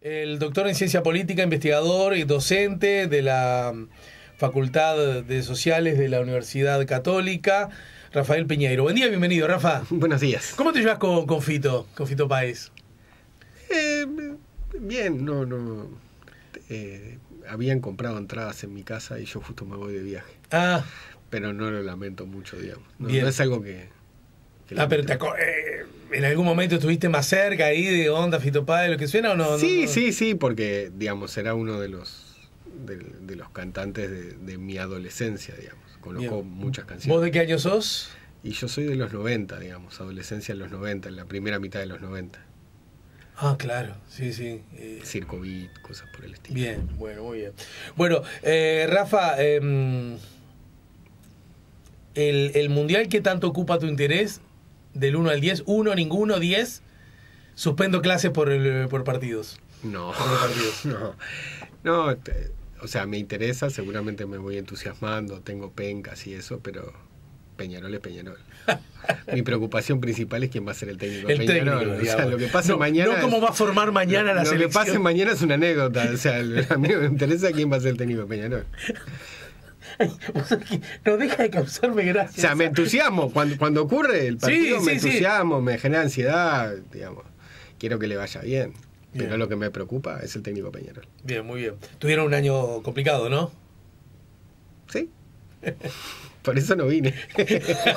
El doctor en ciencia política, investigador y docente de la mm, Facultad de Sociales de la Universidad Católica, Rafael Piñeiro. Buen día, bienvenido, Rafa. Buenos días. ¿Cómo te llevas con, confito Fito, con Fito Paez? Eh, bien, no, no. Eh, habían comprado entradas en mi casa y yo justo me voy de viaje. Ah. Pero no lo lamento mucho, digamos. No, es algo que. ah, pero te, ¿En algún momento estuviste más cerca ahí de Onda, Fitopá, lo que suena o no? Sí, sí, sí, porque, digamos, era uno de los, de, los cantantes de, mi adolescencia, digamos. Conozco muchas canciones. ¿Vos de qué año sos? Y yo soy de los 90, digamos, adolescencia en los 90, en la primera mitad de los 90. Ah, claro, sí, sí. Eh. Circo beat, cosas por el estilo. Bien, bueno, muy bien. Bueno, eh, Rafa, em, el, el, mundial que tanto ocupa tu interés del 1 al 10, 1, ninguno, 10, suspendo clases por, partidos. No, por partidos. no, o sea, me interesa, seguramente me voy entusiasmando, tengo pencas y eso, pero Peñarol es Peñarol. Mi preocupación principal es quién va a ser el técnico. El Peñarol. o sea, lo que pase mañana. No cómo va a formar mañana la lo Lo que pase mañana es una anécdota. O sea, a mí me interesa quién va a ser el técnico de Peñarol no deja de causarme gracias O sea, me entusiasmo. Cuando, cuando ocurre el partido, me entusiasmo, me genera ansiedad, digamos. Quiero que le vaya bien. bien. Pero lo que me preocupa es el técnico Peñarol. Bien, muy bien. Tuvieron un año complicado, ¿no? Sí. Por eso no vine.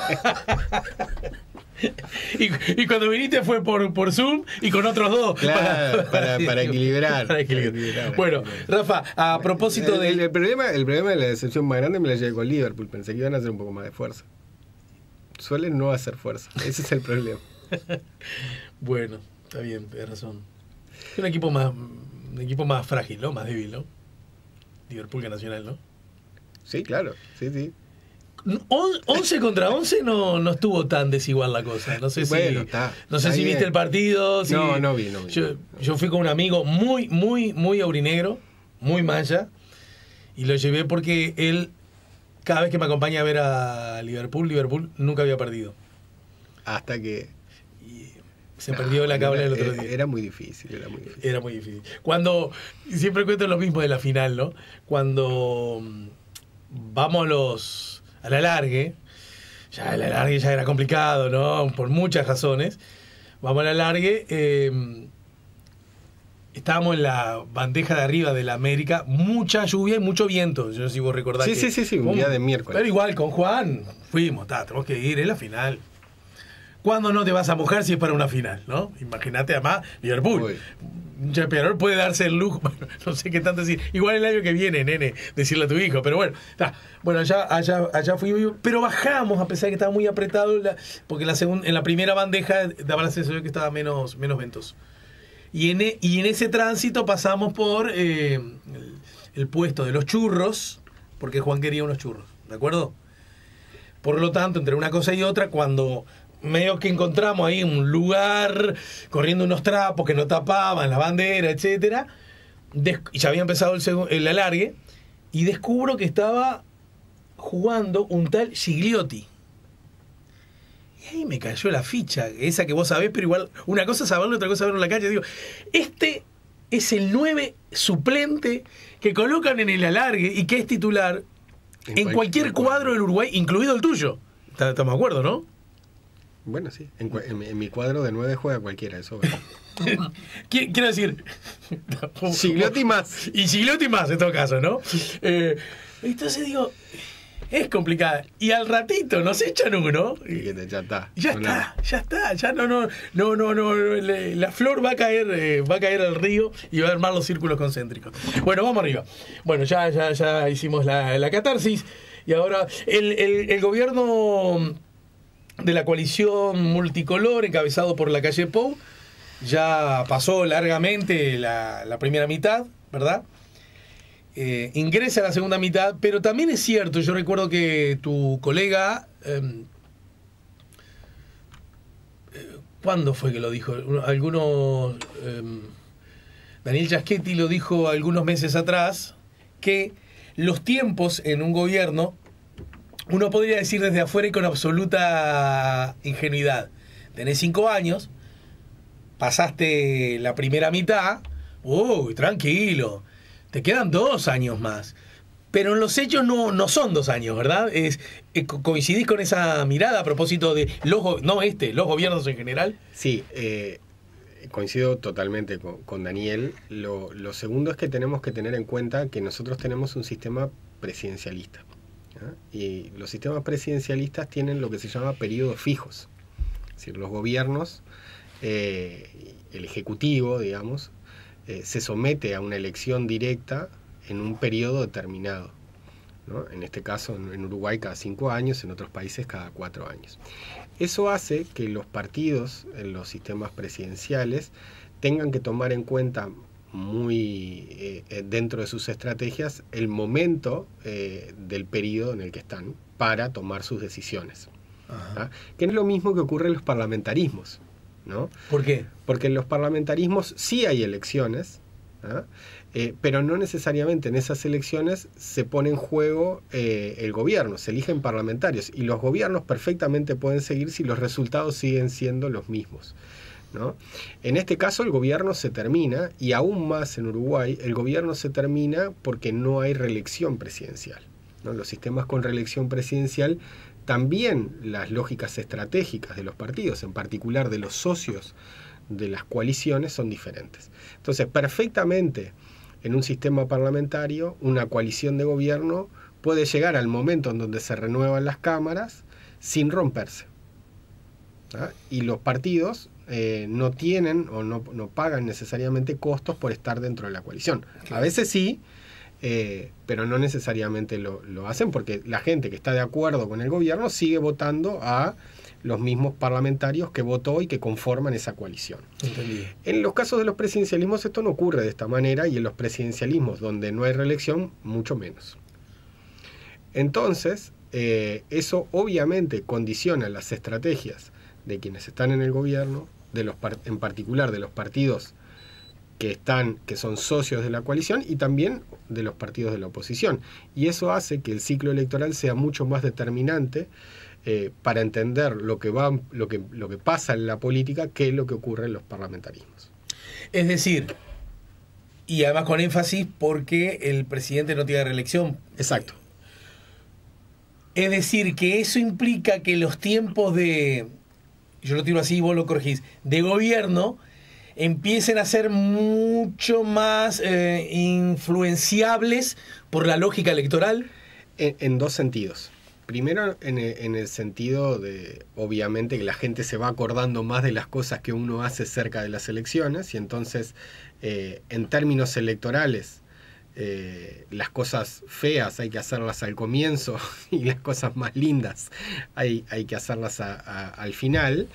Y, cuando viniste fue por, por Zoom y con otros dos. para, equilibrar, Bueno, Rafa, a propósito del. De... El, problema, el problema de la decepción más grande me la llevé con Liverpool. Pensé que iban a hacer un poco más de fuerza. Suelen no hacer fuerza. Ese es el problema. bueno, está bien, tienes razón. Es un equipo más, un equipo más frágil, ¿no? Más débil, ¿no? Liverpool que Nacional, ¿no? Sí, claro. Sí, sí. 11 contra 11 no, estuvo tan desigual la cosa. No sé si, no sé si viste el partido. no, no vi, Yo, fui con un amigo muy, muy, muy aurinegro, muy maya, y lo llevé porque él, cada vez que me acompaña a ver a Liverpool, Liverpool nunca había perdido. Hasta que... se perdió la cabra el otro eh, día. Era muy difícil, era muy difícil. Era muy difícil. Cuando, siempre cuento lo mismo de la final, ¿no? Cuando mm, vamos a los a la largue, ya a la largue ya era complicado, ¿no? Por muchas razones. Vamos a la largue. Em, estábamos en la bandeja de arriba de la América, mucha lluvia y mucho viento. Yo no sé si vos recordás. Sí, sí, sí, sí, un día de miércoles. Pero igual, con Juan fuimos, tenemos que ir, es la final. ¿Cuándo no te vas a mojar si es para una final? ¿no? Imagínate, además, Liverpool. Un puede darse el lujo, no sé qué tanto decir. Igual el año que viene, nene, decirle a tu hijo, pero bueno, está. Bueno, allá, allá, allá fui pero bajamos, a pesar de que estaba muy apretado, porque en la primera bandeja daba la sensación de que estaba menos, menos ventoso. Y en, e, y en ese tránsito pasamos por eh, el, puesto de los churros, porque Juan quería unos churros, ¿de acuerdo? Por lo tanto, entre una cosa y otra, cuando medio que encontramos ahí en un lugar, corriendo unos trapos que no tapaban, la bandera, etcétera. y ya había empezado el, alargue. Y descubro que estaba jugando un tal Gigliotti. Y ahí me cayó la ficha, esa que vos sabés, pero igual, una cosa es saberlo, otra cosa es verlo en la calle. Digo, este es el nueve suplente que colocan en el alargue y que es titular en, cualquier cuadro del Uruguay, incluido el tuyo. Estamos de acuerdo, ¿no? Bueno, sí. En, mi cuadro de nueve juega cualquiera, eso. Quiero decir. más. Y siglotimas más en todo caso, ¿no? Eh, entonces digo, es complicada. Y al ratito nos echan uno. ya está. Ya está, ya está. Ya no, no, no, no, no. La flor va a caer, eh, va a caer al río y va a armar los círculos concéntricos. Bueno, vamos arriba. Bueno, ya, ya, ya hicimos la, catarsis. Y ahora, el, el gobierno de la coalición multicolor encabezado por la calle Pou. Ya pasó largamente la, primera mitad, ¿verdad? Eh, ingresa a la segunda mitad, pero también es cierto, yo recuerdo que tu colega, em, eh, ¿cuándo fue que lo dijo? Algunos, em, Daniel Chaschetti lo dijo algunos meses atrás, que los tiempos en un gobierno uno podría decir desde afuera y con absoluta ingenuidad, tenés cinco años, pasaste la primera mitad, uy, tranquilo, te quedan dos años más. Pero en los hechos no, son dos años, ¿verdad? Es, eh, ¿Coincidís con esa mirada a propósito de los, no este, los gobiernos en general? Sí, eh, coincido totalmente con, Daniel. Lo, lo segundo es que tenemos que tener en cuenta que nosotros tenemos un sistema presidencialista. Y los sistemas presidencialistas tienen lo que se llama periodos fijos. Es decir, los gobiernos, eh, el Ejecutivo, digamos, eh, se somete a una elección directa en un periodo determinado. En este caso, en Uruguay cada cinco años, en otros países cada cuatro años. Eso hace que los partidos en los sistemas presidenciales tengan que tomar en cuenta muy eh, eh, dentro de sus estrategias el momento eh, del periodo en el que están para tomar sus decisiones. ¿ah? Que es lo mismo que ocurre en los parlamentarismos. ¿no? ¿Por qué? Porque en los parlamentarismos sí hay elecciones, ¿ah? pero no necesariamente en esas elecciones se pone en juego el gobierno, se eligen parlamentarios y los gobiernos perfectamente pueden seguir si los resultados siguen siendo los mismos. En este caso el gobierno se termina, y aún más en Uruguay, el gobierno se termina porque no hay reelección presidencial. Los sistemas con reelección presidencial también las lógicas estratégicas de los partidos, en particular de los socios de las coaliciones, son diferentes. Entonces, perfectamente en un sistema parlamentario, una coalición de gobierno puede llegar al momento en donde se renuevan las cámaras sin romperse. Y los partidos eh, no tienen o no, pagan necesariamente costos por estar dentro de la coalición. A veces sí, eh, pero no necesariamente lo, hacen porque la gente que está de acuerdo con el gobierno sigue votando a los mismos parlamentarios que votó y que conforman esa coalición. En los casos de los presidencialismos esto no ocurre de esta manera y en los presidencialismos donde no hay reelección, mucho menos. Entonces, eh, eso obviamente condiciona las estrategias de quienes están en el gobierno, los en particular de los partidos que están, que son socios de la coalición y también de los partidos de la oposición. Y eso hace que el ciclo electoral sea mucho más determinante eh, para entender lo que va, lo que, lo que pasa en la política que lo que ocurre en los parlamentarismos. Es decir, y además con énfasis porque el presidente no tiene reelección. Exacto. Es decir, que eso implica que los tiempos de yo lo tiro así y vos lo corregís, de gobierno, empiecen a ser mucho más eh, influenciables por la lógica electoral? En, dos sentidos. Primero, e, en el, sentido de, obviamente, que la gente se va acordando más de las cosas que uno hace cerca de las elecciones y entonces, eh, en términos electorales, eh, las cosas feas hay que hacerlas al comienzo y las cosas más lindas hay, hay que hacerlas al final.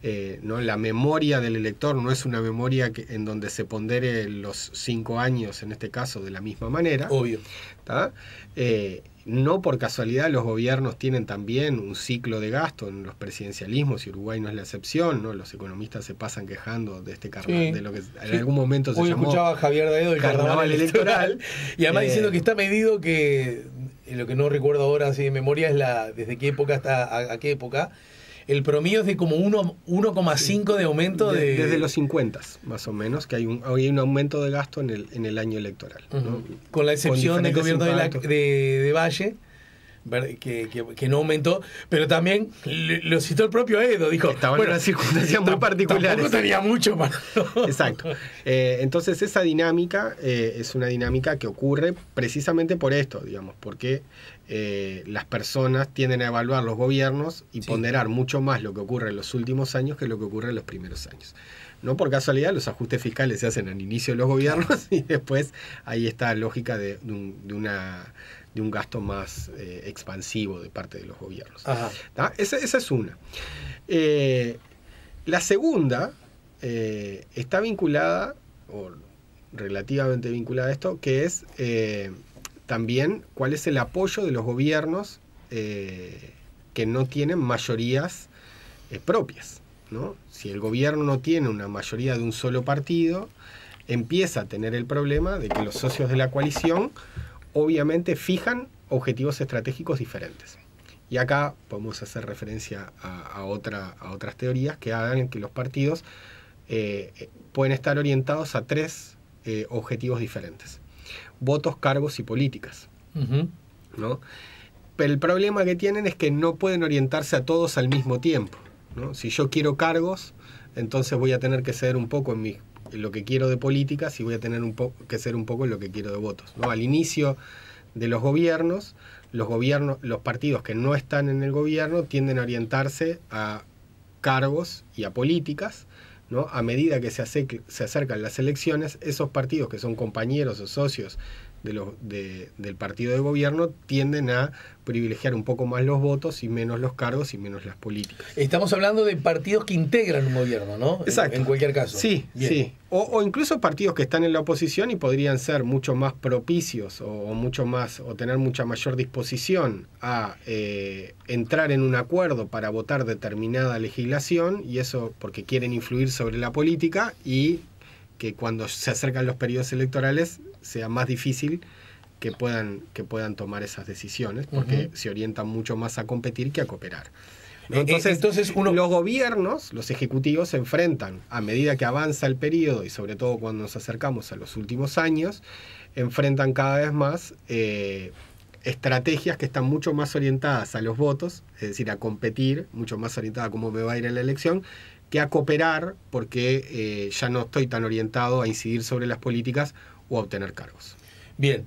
Eh, ¿no? La memoria del elector no es una memoria en donde se pondere los cinco años, en este caso, de la misma manera. Obvio. Eh, no por casualidad los gobiernos tienen también un ciclo de gasto en los presidencialismos y Uruguay no es la excepción, ¿no? Los economistas se pasan quejando de este carnaval, de lo que en algún momento se escuchaba Javier Daedo el carnaval, electoral, y además eh, diciendo que está medido que eh, lo que no recuerdo ahora así de memoria es la desde qué época hasta a, a qué época el promedio es de como 1,5 de aumento de... Desde los 50, más o menos, que hay un, un aumento de gasto en el, en el año electoral. Con la excepción del gobierno de, Valle. Que, no aumentó, pero también lo citó el propio Edo, dijo. bueno, en una circunstancia muy particular. no tenía mucho más. Exacto. Eh, entonces esa dinámica eh, es una dinámica que ocurre precisamente por esto, digamos, porque eh, las personas tienden a evaluar los gobiernos y ponderar mucho más lo que ocurre en los últimos años que lo que ocurre en los primeros años. No por casualidad, los ajustes fiscales se hacen al inicio de los gobiernos y después ahí está la lógica de, de, un, gasto más eh, expansivo de parte de los gobiernos. Esa, es una. Eh, la segunda está vinculada, o relativamente vinculada a esto, que es también cuál es el apoyo de los gobiernos eh, que no tienen mayorías eh, propias. Si el gobierno no tiene una mayoría de un solo partido, empieza a tener el problema de que los socios de la coalición obviamente fijan objetivos estratégicos diferentes. Y acá podemos hacer referencia a, otras teorías que hagan que los partidos eh, pueden estar orientados a tres objetivos diferentes votos, cargos y políticas. ¿no? Pero el problema que tienen es que no pueden orientarse a todos al mismo tiempo. Si yo quiero cargos, entonces voy a tener que ser un poco en, lo que quiero de políticas y voy a tener un que ser un poco en lo que quiero de votos. Al inicio de los gobiernos, los gobiernos, los partidos que no están en el gobierno tienden a orientarse a cargos y a políticas, a medida que se, se acercan las elecciones, esos partidos que son compañeros o socios de los, de, del partido de gobierno tienden a privilegiar un poco más los votos y menos los cargos y menos las políticas. Estamos hablando de partidos que integran un gobierno, ¿no? Exacto. En, cualquier caso. Sí, sí. O, incluso partidos que están en la oposición y podrían ser mucho más propicios o, mucho más o tener mucha mayor disposición a eh, entrar en un acuerdo para votar determinada legislación y eso porque quieren influir sobre la política y que cuando se acercan los periodos electorales sea más difícil que puedan, que puedan tomar esas decisiones, porque se orientan mucho más a competir que a cooperar. Eh, eh, entonces, Entonces los gobiernos, los ejecutivos se enfrentan a medida que avanza el periodo y sobre todo cuando nos acercamos a los últimos años, enfrentan cada vez más eh, estrategias que están mucho más orientadas a los votos, es decir, a competir, mucho más orientadas a cómo me va a ir la elección, que a cooperar porque eh, ya no estoy tan orientado a incidir sobre las políticas o a obtener cargos. Bien.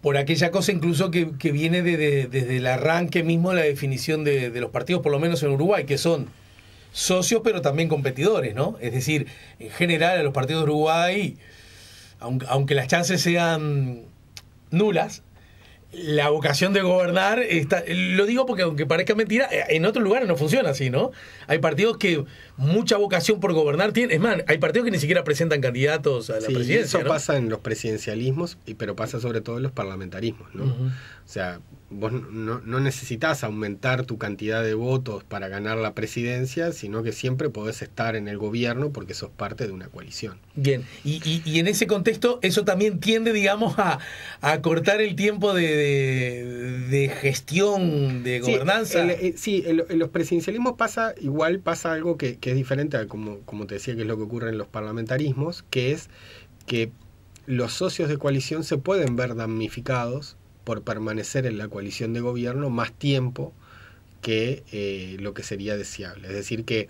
Por aquella cosa incluso que, viene desde el arranque mismo la definición de, los partidos, por lo menos en Uruguay, que son socios pero también competidores, ¿no? Es decir, en general a los partidos de Uruguay, aunque las chances sean nulas, la vocación de gobernar está. Lo digo porque, aunque parezca mentira, eh, en otros lugares no funciona así, ¿no? Hay partidos que mucha vocación por gobernar tienen. Es más, hay partidos que ni siquiera presentan candidatos a la sí, presidencia. Eso pasa en los presidencialismos, pero pasa sobre todo en los parlamentarismos, ¿no? O sea, vos no, no necesitas aumentar tu cantidad de votos para ganar la presidencia, sino que siempre podés estar en el gobierno porque sos parte de una coalición. Bien, y, en ese contexto eso también tiende, digamos, a, a cortar el tiempo de, gestión, de gobernanza. Eh, sí, en los presidencialismos pasa, igual pasa algo que, es diferente a como, como te decía que es lo que ocurre en los parlamentarismos, que es que los socios de coalición se pueden ver damnificados por permanecer en la coalición de gobierno más tiempo que eh, lo que sería deseable. Es decir, que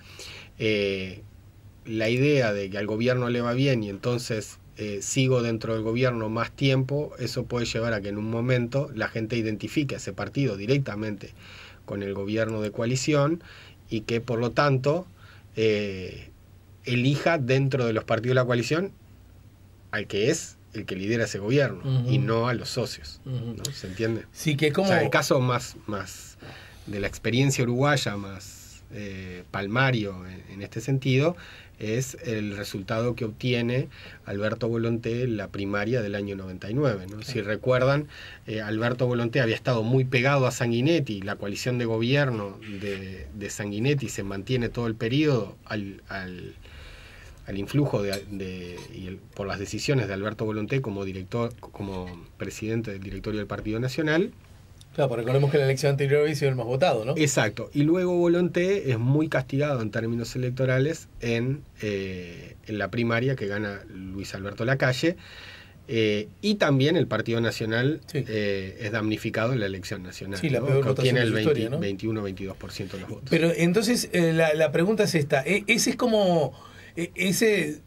eh, la idea de que al gobierno le va bien y entonces eh, sigo dentro del gobierno más tiempo, eso puede llevar a que en un momento la gente identifique a ese partido directamente con el gobierno de coalición y que por lo tanto elija dentro de los partidos de la coalición al que es el que lidera ese gobierno y no a los socios. ¿no? ¿Se entiende? Sí, que como... el caso más, más de la experiencia uruguaya, más eh, palmario en, este sentido, es el resultado que obtiene Alberto Volonté en la primaria del año 99. ¿no? Si recuerdan, eh, Alberto Volonté había estado muy pegado a Sanguinetti, la coalición de gobierno de, Sanguinetti se mantiene todo el periodo al al influjo de, y por las decisiones de Alberto Volonté como director, como presidente del directorio del Partido Nacional. Claro, porque recordemos que la elección anterior había sido el más votado, ¿no? Exacto. Y luego Volonté es muy castigado en términos electorales en, eh, en la primaria que gana Luis Alberto Lacalle. Eh, y también el Partido Nacional eh, es damnificado en la elección nacional. Sí, la Tiene el 21 21-22% de los votos. Pero entonces la, la, pregunta es esta. ¿E-, ¿Ese es como e, ese,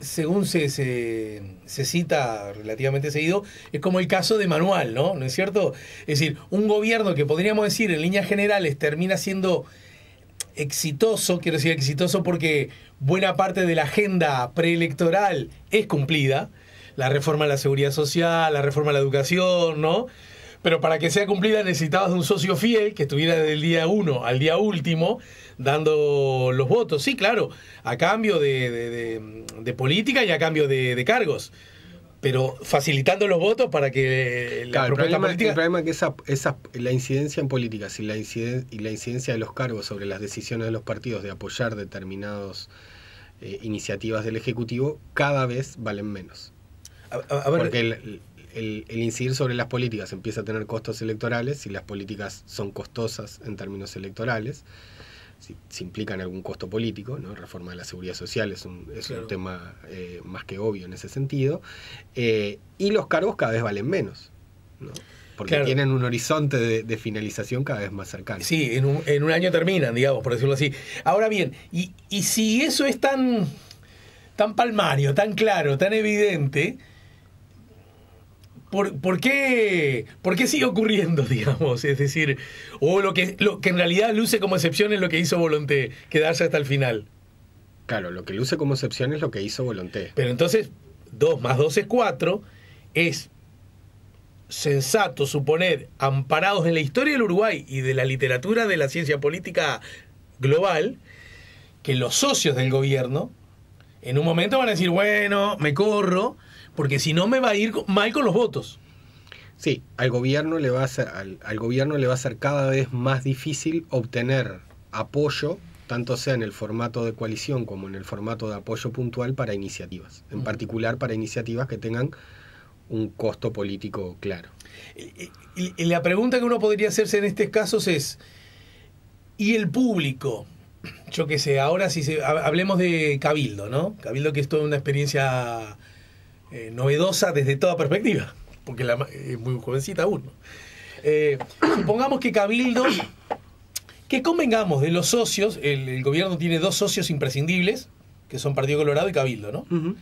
según se, se, cita relativamente seguido, es como el caso de Manuel, ¿no? ¿No es cierto? Es decir, un gobierno que podríamos decir en líneas generales termina siendo exitoso, quiero decir exitoso porque buena parte de la agenda preelectoral es cumplida, la reforma a la seguridad social, la reforma a la educación, ¿no? Pero para que sea cumplida necesitabas de un socio fiel que estuviera del día uno al día último, dando los votos. Sí, claro, a cambio de, política y a cambio de, cargos. Pero facilitando los votos para que la el problema, El problema es que la incidencia en políticas y la, y la incidencia de los cargos sobre las decisiones de los partidos de apoyar determinadas eh, iniciativas del Ejecutivo cada vez valen menos. Porque el, el, incidir sobre las políticas empieza a tener costos electorales y las políticas son costosas en términos electorales si, implican algún costo político, ¿no? Reforma de la seguridad social es un, tema eh, más que obvio en ese sentido. Eh, y los cargos cada vez valen menos, ¿no? Porque tienen un horizonte de, finalización cada vez más cercano. Sí, en un, año terminan, digamos, por decirlo así. Ahora bien, y, si eso es tan, tan palmario, tan claro, tan evidente, por, qué, ¿por qué sigue ocurriendo, digamos? Es decir, o lo que, lo que en realidad luce como excepción es lo que hizo Volonté, quedarse hasta el final. Claro, lo que luce como excepción es lo que hizo Volonté. Pero entonces, 2 más 2 es 4, es sensato suponer, amparados en la historia del Uruguay y de la literatura de la ciencia política global, que los socios del gobierno en un momento van a decir, bueno, me corro, porque si no me va a ir mal con los votos. Sí, al gobierno le va a ser, al, gobierno le va a ser cada vez más difícil obtener apoyo tanto sea en el formato de coalición como en el formato de apoyo puntual para iniciativas, en mm. particular para iniciativas que tengan un costo político claro. Y la pregunta que uno podría hacerse en estos casos es, ¿y el público? Yo qué sé, ahora si hablemos de Cabildo, ¿no? Cabildo que es toda una experiencia eh, novedosa desde toda perspectiva, porque la, es muy jovencita aún. Eh, supongamos que Cabildo, que convengamos de los socios, el, gobierno tiene dos socios imprescindibles, que son Partido Colorado y Cabildo, ¿no?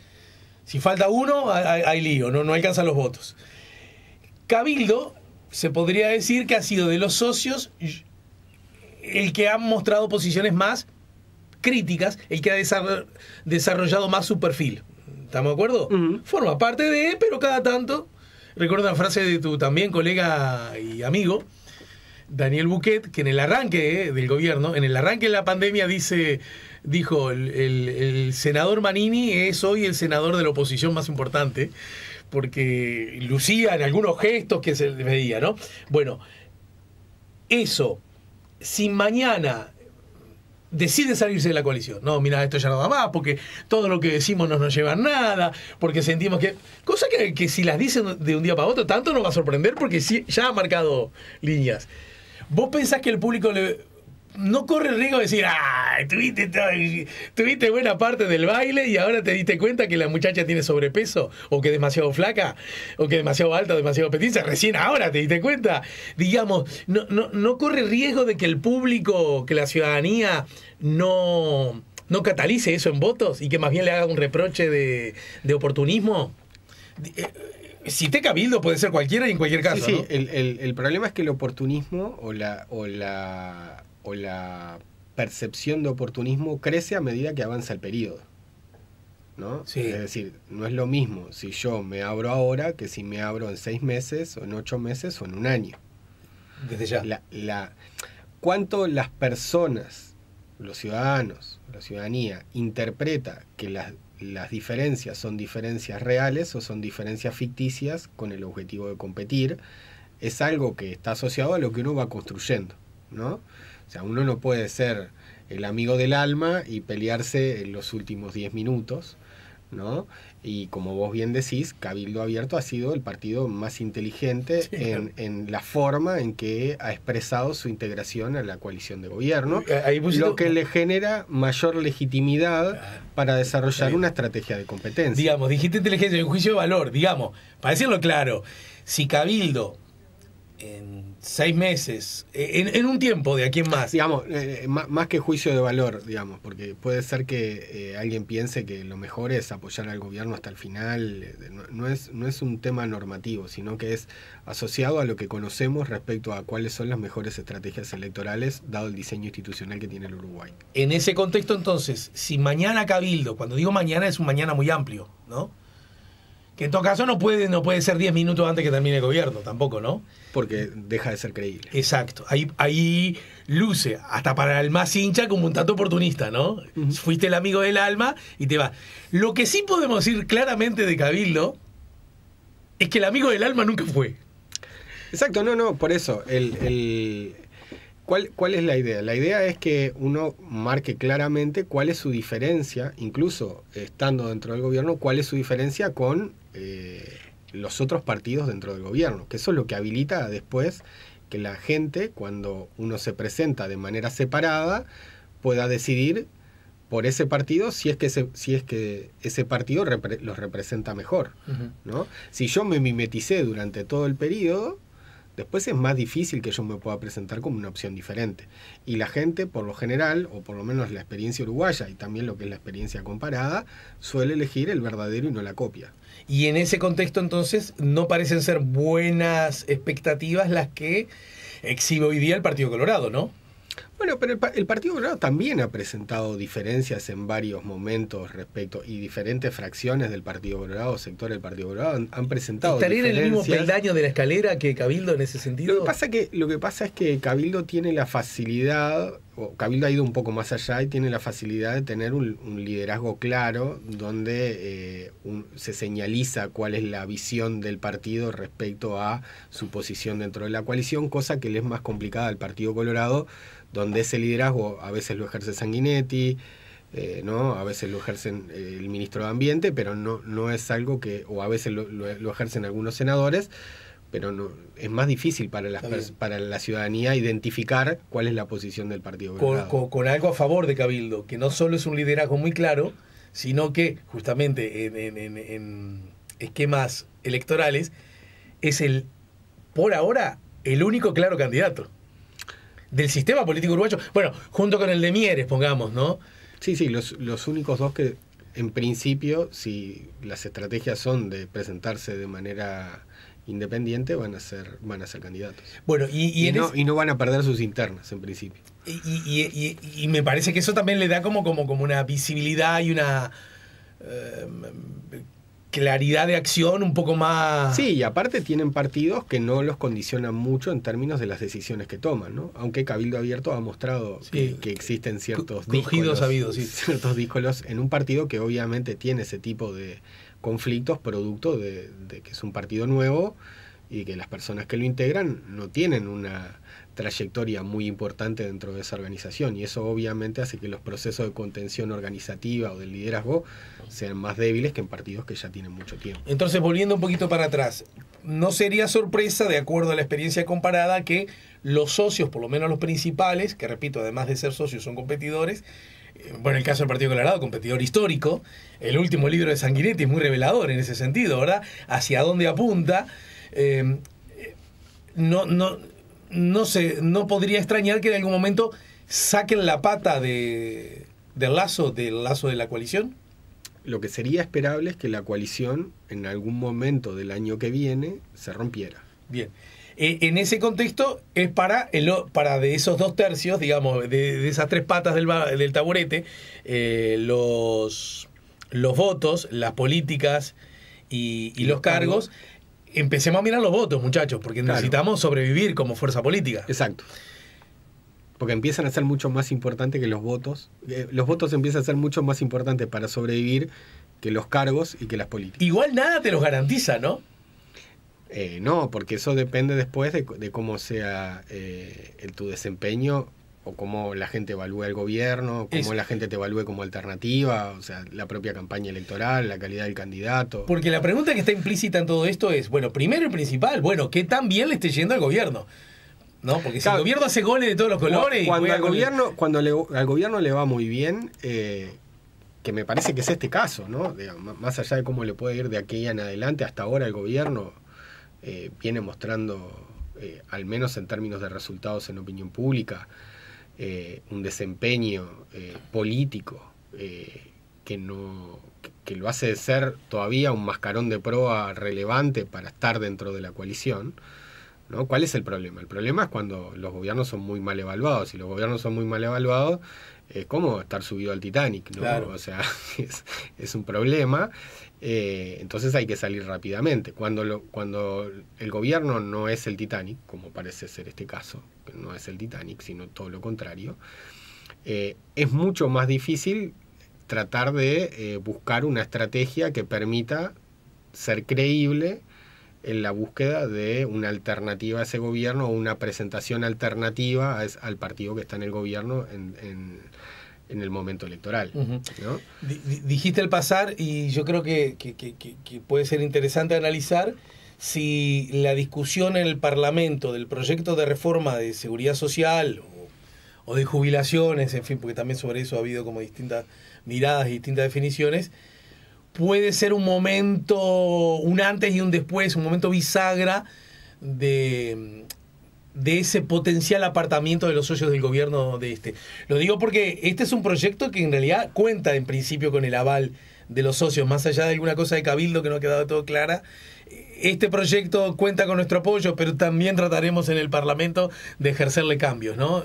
Si falta uno, hay, lío, ¿no? no alcanzan los votos. Cabildo, se podría decir que ha sido de los socios el que ha mostrado posiciones más críticas, el que ha desarrollado más su perfil. ¿estamos de acuerdo? Forma parte de, pero cada tanto. Recuerdo la frase de tu también colega y amigo, Daniel Buquet, que en el arranque eh, del gobierno, en el arranque de la pandemia, dice, dijo, el, el senador Manini es hoy el senador de la oposición más importante, porque lucía en algunos gestos que se veía, ¿no? Bueno, eso, si mañana decide salirse de la coalición. No, mira, esto ya no da más, porque todo lo que decimos no nos lleva a nada, porque sentimos que... Cosa que, que si las dicen de un día para otro, tanto nos va a sorprender porque sí, ya ha marcado líneas. ¿Vos pensás que el público le no corre riesgo de decir, ah, tuviste, buena parte del baile y ahora te diste cuenta que la muchacha tiene sobrepeso o que es demasiado flaca o que es demasiado alta demasiado petiza. Recién ahora te diste cuenta. Digamos, no, no, corre riesgo de que el público, que la ciudadanía no, no catalice eso en votos y que más bien le haga un reproche de, oportunismo. Eh, eh, si te cabildo puede ser cualquiera y en cualquier caso. Sí, El, problema es que el oportunismo o la, o la o la percepción de oportunismo crece a medida que avanza el periodo. ¿no? Es decir, no es lo mismo si yo me abro ahora que si me abro en seis meses, o en ocho meses, o en un año. Desde ya. ¿Cuánto las personas, los ciudadanos, la ciudadanía, interpreta que las, las diferencias son diferencias reales o son diferencias ficticias con el objetivo de competir? Es algo que está asociado a lo que uno va construyendo, ¿no? O sea, uno no puede ser el amigo del alma y pelearse en los últimos 10 minutos, ¿no? Y como vos bien decís, Cabildo Abierto ha sido el partido más inteligente en, la forma en que ha expresado su integración a la coalición de gobierno, eh, lo que le genera mayor legitimidad ah, para desarrollar una estrategia de competencia. Digamos, dijiste inteligencia, un juicio de valor, digamos, para decirlo claro, si Cabildo en seis meses, e, en, un tiempo de aquí en más. Digamos, eh, eh, más, que juicio de valor, digamos, porque puede ser que eh, alguien piense que lo mejor es apoyar al gobierno hasta el final. es, no es un tema normativo, sino que es asociado a lo que conocemos respecto a cuáles son las mejores estrategias electorales, dado el diseño institucional que tiene el Uruguay. En ese contexto, entonces, si mañana Cabildo, cuando digo mañana es un mañana muy amplio, ¿no? Que en todo caso no puede, no puede ser 10 minutos antes que termine el gobierno, tampoco, ¿no? Porque deja de ser creíble. Exacto. Ahí, ahí luce, hasta para el más hincha, como un tanto oportunista, ¿no? Fuiste el amigo del alma y te va. Lo que sí podemos decir claramente de Cabildo es que el amigo del alma nunca fue. Exacto, no, no, por eso. ¿cuál, ¿Cuál es la idea? La idea es que uno marque claramente cuál es su diferencia, incluso estando dentro del gobierno, cuál es su diferencia con eh, los otros partidos dentro del gobierno, que eso es lo que habilita después que la gente, cuando uno se presenta de manera separada, pueda decidir por ese partido si es que ese, si es que ese partido los representa mejor. ¿no? Si yo me mimeticé durante todo el periodo, Después es más difícil que yo me pueda presentar como una opción diferente. Y la gente, por lo general, o por lo menos la experiencia uruguaya y también lo que es la experiencia comparada, suele elegir el verdadero y no la copia. Y en ese contexto entonces no parecen ser buenas expectativas las que exhibe hoy día el Partido Colorado, ¿no? Bueno, pero el, Partido Colorado también ha presentado diferencias en varios momentos respecto, y diferentes fracciones del Partido Colorado, sector del Partido Colorado, han, presentado. ¿Estaría en el mismo peldaño de la escalera que Cabildo en ese sentido? Lo que, pasa que, lo que pasa es que Cabildo tiene la facilidad, o Cabildo ha ido un poco más allá y tiene la facilidad de tener un, liderazgo claro donde eh, se señaliza cuál es la visión del partido respecto a su posición dentro de la coalición, cosa que le es más complicada al Partido Colorado, donde donde ese liderazgo a veces lo ejerce Sanguinetti, eh, ¿no? A veces lo ejercen eh, el ministro de Ambiente, pero no, no es algo que, o a veces lo, ejercen algunos senadores, pero no, es más difícil para, las, para la ciudadanía identificar cuál es la posición del partido. Con, algo a favor de Cabildo, que no solo es un liderazgo muy claro, sino que justamente en esquemas electorales es el, por ahora, el único claro candidato del sistema político uruguayo, bueno, junto con el de Mieres, pongamos, ¿no? Sí, sí, los, únicos dos que, en principio, si las estrategias son de presentarse de manera independiente, van a ser, van a ser candidatos. Bueno, y, y, no, van a perder sus internas, en principio. Y, me parece que eso también le da como, como, como una visibilidad y una... Eh, claridad de acción un poco más... Sí, y aparte tienen partidos que no los condicionan mucho en términos de las decisiones que toman, ¿no? Aunque Cabildo Abierto ha mostrado que, existen ciertos discos habidos, sí. ciertos dícolos en un partido que obviamente tiene ese tipo de conflictos producto de que es un partido nuevo y que las personas que lo integran no tienen una trayectoria muy importante dentro de esa organización y eso obviamente hace que los procesos de contención organizativa o del liderazgo sean más débiles que en partidos que ya tienen mucho tiempo. Entonces, volviendo un poquito para atrás, no sería sorpresa, de acuerdo a la experiencia comparada, que los socios, por lo menos los principales, que repito, además de ser socios son competidores, eh, bueno, el caso del Partido Colorado, competidor histórico, el último libro de Sanguinetti es muy revelador en ese sentido, ¿verdad? Hacia dónde apunta. Eh, eh, no, no, no sé, no podría extrañar que en algún momento saquen la pata de, del lazo, del lazo de la coalición. Lo que sería esperable es que la coalición en algún momento del año que viene se rompiera. Bien. Eh, en ese contexto es para, el, para de esos dos tercios, digamos, de, de esas tres patas del, del taburete, eh, los, los votos, las políticas y, los cargos empecemos a mirar los votos, muchachos, porque necesitamos sobrevivir como fuerza política. Exacto. Porque empiezan a ser mucho más importantes que los votos. Eh, los votos empiezan a ser mucho más importantes para sobrevivir que los cargos y que las políticas. Igual nada te los garantiza, ¿no? Eh, no, porque eso depende después de, cómo sea eh, tu desempeño o cómo la gente evalúe al gobierno, cómo la gente te evalúe como alternativa, o sea, la propia campaña electoral, la calidad del candidato. Porque la pregunta que está implícita en todo esto es, bueno, primero y principal, bueno, ¿qué tan bien le esté yendo al gobierno? ¿No? Porque si el gobierno hace goles de todos los colores... Cuando, al, gobierno, cuando le, al gobierno le va muy bien, eh, que me parece que es este caso, ¿no? más allá de cómo le puede ir de aquí en adelante, hasta ahora el gobierno eh, viene mostrando, eh, al menos en términos de resultados en opinión pública, eh, un desempeño eh, político eh, que no que lo hace de ser todavía un mascarón de proa relevante para estar dentro de la coalición. ¿no? ¿Cuál es el problema? El problema es cuando los gobiernos son muy mal evaluados. Si los gobiernos son muy mal evaluados, es como estar subido al Titanic? ¿no? O sea, es, un problema. Eh, entonces hay que salir rápidamente. Cuando, cuando el gobierno no es el Titanic, como parece ser este caso, no es el Titanic, sino todo lo contrario, eh, es mucho más difícil tratar de eh, buscar una estrategia que permita ser creíble en la búsqueda de una alternativa a ese gobierno o una presentación alternativa al partido que está en el gobierno en, en el momento electoral. Dijiste el pasar, y yo creo que, puede ser interesante analizar si la discusión en el Parlamento del proyecto de reforma de seguridad social o de jubilaciones, en fin, porque también sobre eso ha habido como distintas miradas y distintas definiciones, puede ser un momento, un antes y un después, un momento bisagra de, de ese potencial apartamiento de los socios del gobierno de este. Lo digo porque este es un proyecto que en realidad cuenta en principio con el aval de los socios, más allá de alguna cosa de cabildo que no ha quedado todo clara. Este proyecto cuenta con nuestro apoyo, pero también trataremos en el Parlamento de ejercerle cambios, ¿no?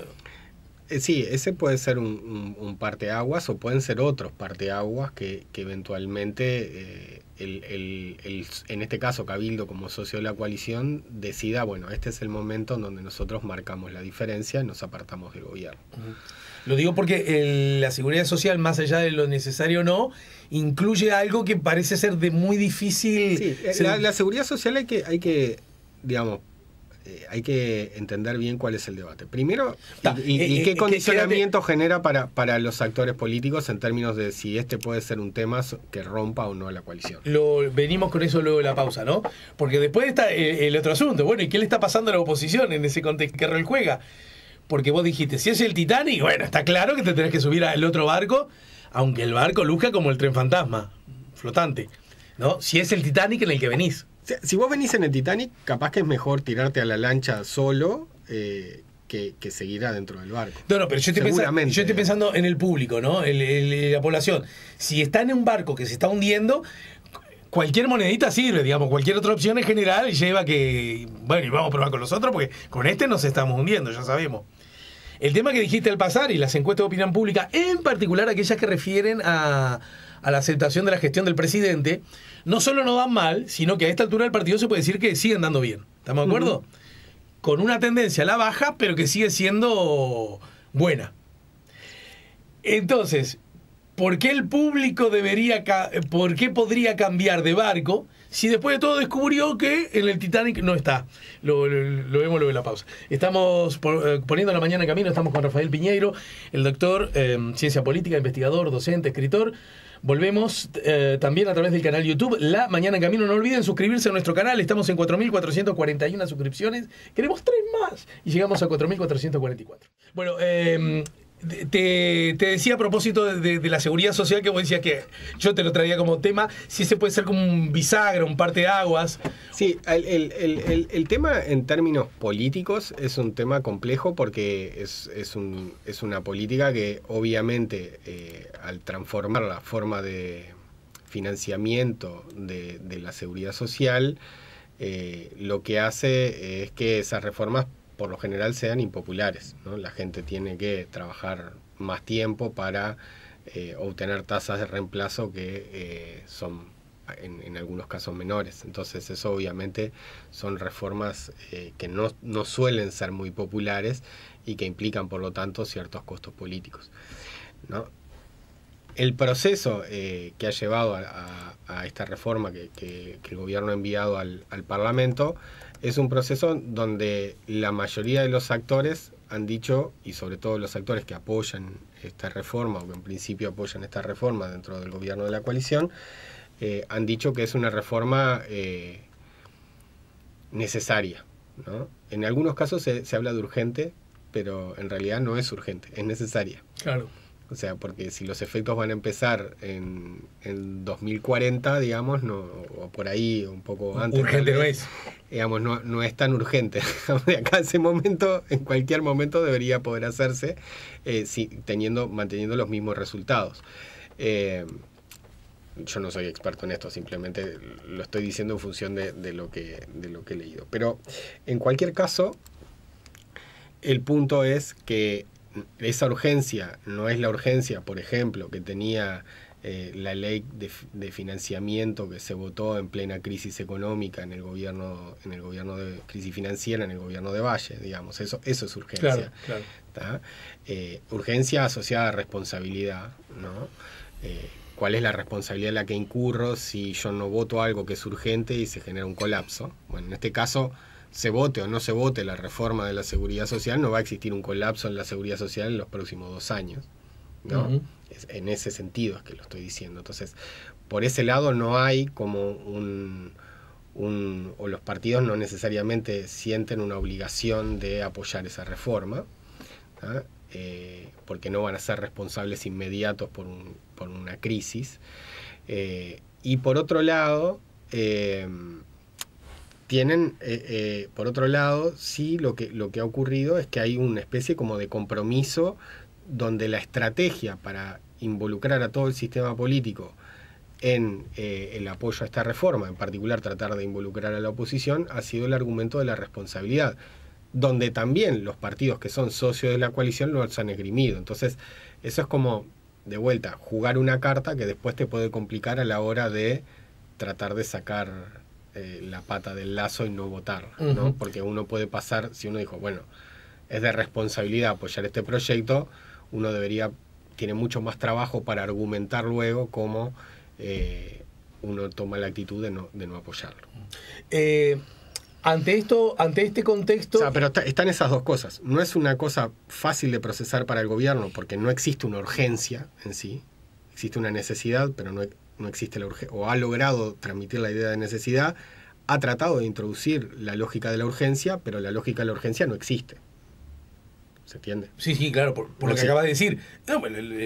Eh, sí, ese puede ser un, un, parteaguas o pueden ser otros parteaguas que, que eventualmente eh, el, en este caso Cabildo como socio de la coalición decida, bueno, este es el momento en donde nosotros marcamos la diferencia, y nos apartamos del gobierno. Lo digo porque eh, la seguridad social, más allá de lo necesario o no, incluye algo que parece ser de muy difícil... Sí, la, seguridad social hay que, hay que digamos, eh, hay que entender bien cuál es el debate. Primero, y, eh, eh, qué condicionamiento genera para, para los actores políticos en términos de si este puede ser un tema que rompa o no la coalición? venimos con eso luego de la pausa, ¿no? Porque después está el, otro asunto. Bueno, ¿y qué le está pasando a la oposición en ese contexto? ¿Qué rol juega? Porque vos dijiste, si es el Titanic, bueno, está claro que te tenés que subir al otro barco, aunque el barco luzca como el tren fantasma, flotante, ¿no? Si es el Titanic en el que venís. Si, vos venís en el Titanic, capaz que es mejor tirarte a la lancha solo eh, que, que, seguirá dentro del barco. No, no, pero yo estoy, pensando, yo estoy pensando en el público, ¿no? la población. Si está en un barco que se está hundiendo, cualquier monedita sirve, digamos, cualquier otra opción en general lleva que, bueno, y vamos a probar con los otros porque con este nos estamos hundiendo, ya sabemos. El tema que dijiste al pasar y las encuestas de opinión pública, en particular aquellas que refieren a, a la aceptación de la gestión del presidente, no solo no van mal, sino que a esta altura el partido se puede decir que siguen dando bien. ¿Estamos de acuerdo? Con una tendencia a la baja, pero que sigue siendo buena. Entonces, ¿por qué el público debería, por qué podría cambiar de barco si después de todo descubrió que en el Titanic no está? Lo, vemos luego en la pausa. Estamos eh, poniendo la mañana en camino, estamos con Rafael Piñeiro, el doctor eh, ciencia política, investigador, docente, escritor. Volvemos eh, también a través del canal YouTube La Mañana en Camino. No olviden suscribirse a nuestro canal. Estamos en 4.441 suscripciones. Queremos tres más y llegamos a 4.444. Bueno, eh, te, decía a propósito de, la seguridad social que vos decías que yo te lo traía como tema, si ese puede ser como un bisagra, un parte de aguas. Sí, el, tema en términos políticos es un tema complejo porque es, es, una política que obviamente eh, al transformar la forma de financiamiento de, la seguridad social, eh, lo que hace es que esas reformas por lo general sean impopulares. La gente tiene que trabajar más tiempo para eh, obtener tasas de reemplazo que eh, son en, algunos casos menores. Entonces eso obviamente son reformas eh, que no, suelen ser muy populares y que implican por lo tanto ciertos costos políticos. ¿no? el proceso eh, que ha llevado a, esta reforma que, el gobierno ha enviado al, Parlamento es un proceso donde la mayoría de los actores han dicho, y sobre todo los actores que apoyan esta reforma o que en principio apoyan esta reforma dentro del gobierno de la coalición, eh, han dicho que es una reforma eh, necesaria. En algunos casos se, se habla de urgente, pero en realidad no es urgente, es necesaria. Claro. O sea, porque si los efectos van a empezar en en 2040, digamos, o por ahí, un poco antes. Urgente no es. Digamos, no, es tan urgente. acá ese momento, en cualquier momento debería poder hacerse, eh, si, teniendo, manteniendo los mismos resultados. Eh, yo no soy experto en esto, simplemente lo estoy diciendo en función de, lo, que, de lo que he leído. Pero en cualquier caso, el punto es que esa urgencia no es la urgencia, por ejemplo, que tenía eh, la ley de, financiamiento que se votó en plena crisis económica en el gobierno, en el gobierno de crisis financiera, en el gobierno de Valle, digamos, eso, eso es urgencia. Eh, urgencia asociada a responsabilidad, ¿no? Eh, ¿Cuál es la responsabilidad a la que incurro si yo no voto algo que es urgente y se genera un colapso? Bueno, en este caso se vote o no se vote la reforma de la seguridad social, no va a existir un colapso en la seguridad social en los próximos dos años. ¿no? en ese sentido es que lo estoy diciendo. Entonces, por ese lado no hay como un, o los partidos no necesariamente sienten una obligación de apoyar esa reforma, eh, porque no van a ser responsables inmediatos por, un, por una crisis. Eh, y por otro lado, eh, tienen, eh, eh, por otro lado, sí lo que, lo que ha ocurrido es que hay una especie como de compromiso donde la estrategia para involucrar a todo el sistema político en eh, el apoyo a esta reforma, en particular tratar de involucrar a la oposición, ha sido el argumento de la responsabilidad, donde también los partidos que son socios de la coalición los han esgrimido. Entonces, eso es como, de vuelta, jugar una carta que después te puede complicar a la hora de tratar de sacar eh, la pata del lazo y no votar, ¿no? Porque uno puede pasar, si uno dijo, bueno, es de responsabilidad apoyar este proyecto, uno debería, tiene mucho más trabajo para argumentar luego cómo eh, uno toma la actitud de no, apoyarlo. Eh, ante esto, ante este contexto. O sea, pero están esas dos cosas. No es una cosa fácil de procesar para el gobierno, porque no existe una urgencia en sí. Existe una necesidad, pero no, no existe la urgencia, o ha logrado transmitir la idea de necesidad, ha tratado de introducir la lógica de la urgencia, pero la lógica de la urgencia no existe. ¿Se entiende? Sí, sí, claro, por, lo que acabas de decir.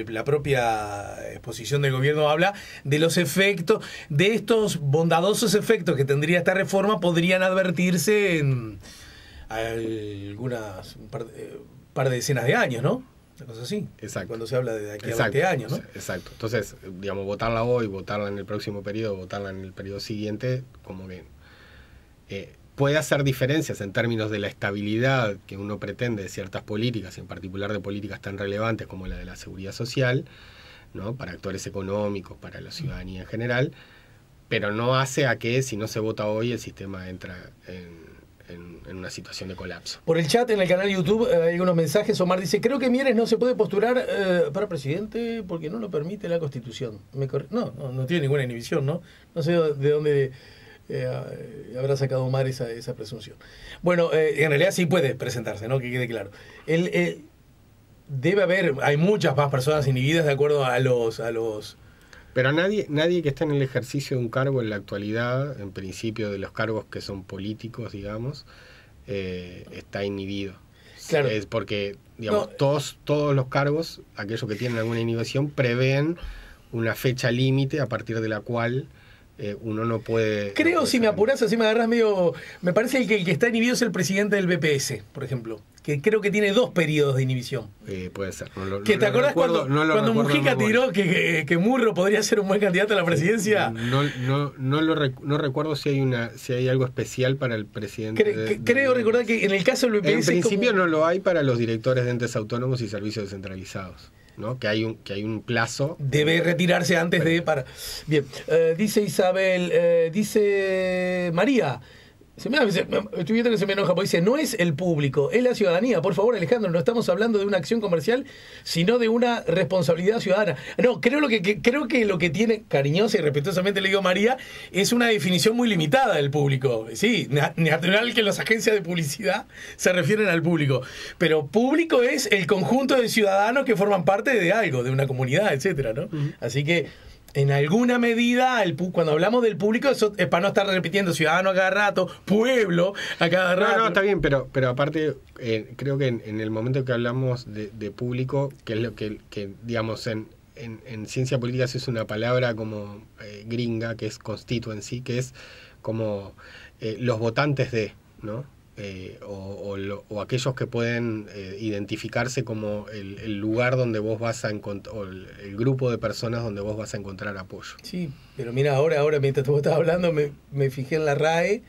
la propia exposición del gobierno habla de los efectos, de estos bondadosos efectos que tendría esta reforma, podrían advertirse en algunas un par de eh, decenas de años, ¿no? así. Exacto. Cuando se habla de aquí a 20 años, ¿no? Exacto. Entonces, digamos, votarla hoy, votarla en el próximo periodo, votarla en el periodo siguiente, como que eh, puede hacer diferencias en términos de la estabilidad que uno pretende de ciertas políticas, en particular de políticas tan relevantes como la de la seguridad social, ¿no? para actores económicos, para la ciudadanía en general, pero no hace a que si no se vota hoy el sistema entra en en, una situación de colapso. Por el chat en el canal YouTube eh, hay unos mensajes. Omar dice, creo que Mieres no se puede postular eh, para presidente porque no lo permite la Constitución. no, no, no, tiene ninguna inhibición, ¿no? No sé de dónde eh, habrá sacado Omar esa, presunción. Bueno, en realidad sí puede presentarse, ¿no? Que quede claro. debe haber, hay muchas más personas inhibidas de acuerdo a los... A los pero nadie, nadie que está en el ejercicio de un cargo en la actualidad, en principio de los cargos que son políticos, digamos, eh, está inhibido. Es porque, digamos, todos, todos los cargos, aquellos que tienen alguna inhibición, prevén una fecha límite a partir de la cual eh, uno no puede. Creo, si me apuras, así me agarras medio. Me parece que el que está inhibido es el presidente del BPS, por ejemplo que creo que tiene dos periodos de inhibición. Eh, puede ser. ¿Te acordás cuando, Mujica tiró que, Murro podría ser un buen candidato a la presidencia? No, recuerdo si hay una si hay algo especial para el presidente. creo recordar que en el caso del En principio no lo hay para los directores de entes autónomos y servicios descentralizados. ¿no? Que hay un, que hay un plazo. Debe retirarse antes de para. Bien. Eh, dice Isabel, eh, dice María, que se me enoja, porque dice, no es el público, es la ciudadanía. Por favor, Alejandro, no estamos hablando de una acción comercial, sino de una responsabilidad ciudadana. No, creo, lo que, creo que lo que tiene, cariñosa y respetuosamente le digo María, es una definición muy limitada del público. Sí, natural que las agencias de publicidad se refieren al público. Pero público es el conjunto de ciudadanos que forman parte de algo, de una comunidad, etcétera, ¿no? Así que en alguna medida, el, cuando hablamos del público, eso es para no estar repitiendo ciudadano a cada rato, pueblo a cada rato. No, no, está bien, pero, pero aparte, eh, creo que en, el momento que hablamos de, público, que es lo que, digamos, en, ciencia política se una palabra como eh, gringa, que es constituency, que es como eh, los votantes de, ¿no? Eh, o, aquellos que pueden eh, identificarse como el, lugar donde vos vas a encontrar, el, el, grupo de personas donde vos vas a encontrar apoyo. Sí, pero mira, ahora, ahora mientras tú estás hablando, me, me fijé en la RAE.